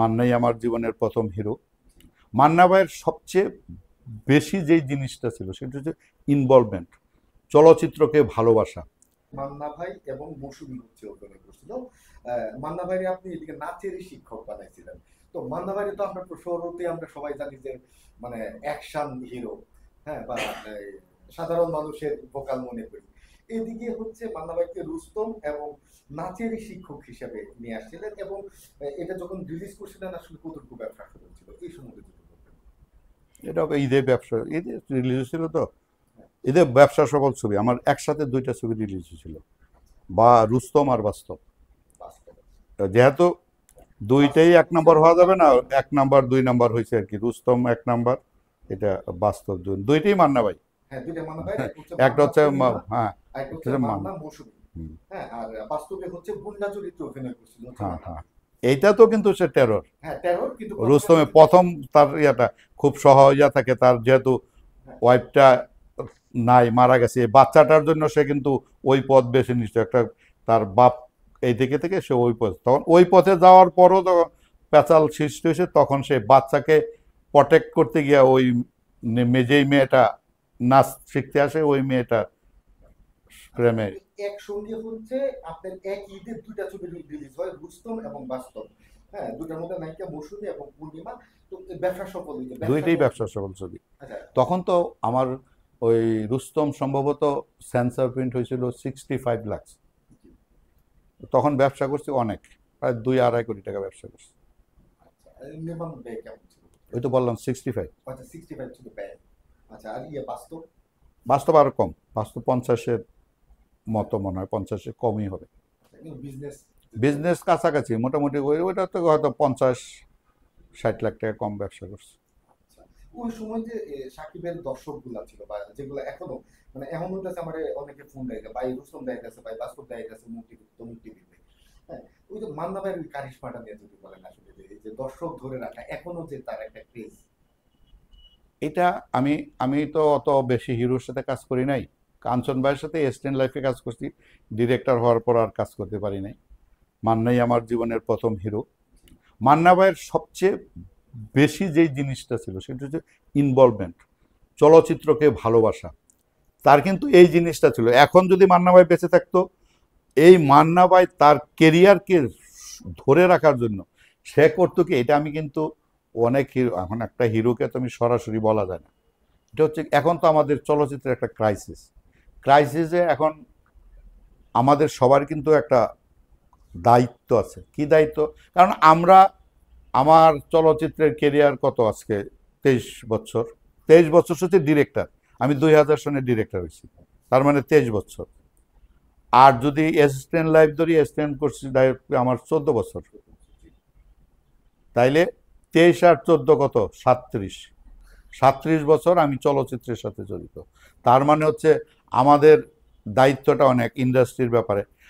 মান্নাই আমার জীবনের প্রথম হিরো মান্না ভাইয়ের সবচেয়ে বেশি যেই জিনিসটা ছিল সেটা হচ্ছে ইনভলভমেন্ট চলচ্চিত্রকে ভালোবাসা মান্না ভাই এবং মৌসুমী হচ্ছে অভিনয় করছিল মান্না ভাই আপনি এদিকে নাচেরই শিক্ষক বানাইছিলেন তো মান্না ভাই তো আমরা শহরতে আমরা সবাই জানি যে মানে অ্যাকশন হিরো হ্যাঁ বা সাধারণ মানুষের ভোকাল মনে করি এদিকে হচ্ছে মান্নাবাইকে রুস্তম এবং নাচের শিক্ষক হিসেবে নিয়ে আসছিলেন এবং এটা যখন রিলিজ করছিলেন আসলে কতটুকু ব্যবসা শুরু হয়েছিল এই সম্বন্ধে এটা ব্যবসা ঈদে রিলিজ হয়েছিল তো ঈদে ব্যবসা সফল ছবি আমার একসাথে দুইটা ছবি রিলিজ হয়েছিল বা রুস্তম আর বাস্তব যেহেতু দুইটাই এক নম্বর হওয়া যাবে না এক নম্বর দুই নাম্বার হয়েছে আর কি রুস্তম এক নাম্বার এটা বাস্তব দুইটাই মান্না ভাই হ্যাঁ, হ্যাঁ, একটা হচ্ছে হ্যাঁ একটা হচ্ছে মান্না মৌসুমী হ্যাঁ আর বাস্তবে হচ্ছে বন্যা চরিত্র অভিনয় করছিল হ্যাঁ, হ্যাঁ। এইটা তো কিন্তু সে টেরর হ্যাঁ টেরর কিন্তু রুস্তমে প্রথম তার ইয়াটা খুব সহজ থাকে তার যেহেতু ওয়াইফটা হ্যাঁ। নাই মারা গেছে বাচ্চাটার জন্য সে কিন্তু ওই পথ বেছে নিচ্ছে একটা তার বাপ এই দিকে থেকে সে ওই পথ তখন ওই পথে যাওয়ার পরও যখন প্যাচাল সৃষ্টি হয়েছে তখন সে বাচ্চাকে প্রটেক্ট করতে গিয়ে ওই মেজেই মেয়েটা নাচ শিখতে আসে ওই মেয়েটা প্রেমের একসঙ্গে হচ্ছে আপনার এক ঈদে দুইটা ছবি রিলিজ হয় রুস্তম এবং বাস্তব হ্যাঁ দুটার মধ্যে নায়িকা মৌসুমী এবং পূর্ণিমা তো ব্যবসা সফল দুইটাই ব্যবসা সফল ছবি আচ্ছা। তখন তো আমার ওই রুস্তম সম্ভবত সেন্সার প্রিন্ট হয়েছিল সিক্সটি ফাইভ লাখ তখন ব্যবসা করছি অনেক প্রায় দুই আড়াই কোটি টাকা ব্যবসা করছি আচ্ছা, ওই তো বললাম সিক্সটি ফাইভ আচ্ছা সিক্সটি ফাইভ আচ্ছা আর ইয়ে বাস্তব বাস্তব আরো কম বাস্তব পঞ্চাশের মতো মনে হয় পঞ্চাশে কমই হবে বিজনেস কাছাকাছি মোটামুটি ওই ওইটা তো হয়তো পঞ্চাশ ষাট লাখ টাকা কম ব্যবসা করছে আচ্ছা, ওই সময় যে সাকিবের দর্শকগুলো ছিল বা যেগুলো এখনো মানে এমন হইতেছে আমার অনেকে ফোন দেয় ভাই রুস্তম দেয় গেছে ভাই বাস্তব দেয় গেছে মুক্তি মুক্তি দিতে হ্যাঁ ওই যে মান্না ভাইয়ের ওই কারিশমাটা নিয়ে যদি বলেন আসলে যে দর্শক ধরে রাখা এখনো যে তার একটা ক্রেজ এটা আমি আমি তো অত বেশি হিরোর সাথে কাজ করি নাই কাঞ্চন ভাইয়ের সাথে এসটেন লাইফে কাজ করছি ডিরেক্টর হওয়ার পর আর কাজ করতে পারি নাই মান্নাই আমার জীবনের প্রথম হিরো মান্না ভাইয়ের সবচেয়ে বেশি যেই জিনিসটা ছিল সেটা হচ্ছে ইনভলভমেন্ট চলচ্চিত্রকে ভালোবাসা তার কিন্তু এই জিনিসটা ছিল এখন যদি মান্না ভাই বেঁচে থাকতো এই মান্না ভাই তার কেরিয়ারকে ধরে রাখার জন্য সে করতো কি এটা আমি কিন্তু অনেক হিরো এখন একটা হিরোকে তো আমি সরাসরি বলা যায় না এটা হচ্ছে এখন তো আমাদের চলচ্চিত্রের একটা ক্রাইসিস ক্রাইসিসে এখন আমাদের সবার কিন্তু একটা দায়িত্ব আছে কি দায়িত্ব কারণ আমরা আমার চলচ্চিত্রের কেরিয়ার কত আজকে তেইশ বছর তেইশ বছর হচ্ছে ডিরেক্টর আমি দুই হাজার সনে ডিরেক্টর হয়েছি তার মানে তেইশ বছর আর যদি অ্যাসিস্ট্যান্ট লাইফ ধরি অ্যাসিস্ট্যান্ট করছি আমার চোদ্দ বছর তাইলে তেইশ আর চোদ্দ কত সাত্রিশ সাত্রিশ বছর আমি চলচ্চিত্রের সাথে জড়িত তার মানে হচ্ছে আমাদের দায়িত্বটা অনেক ইন্ডাস্ট্রির ব্যাপারে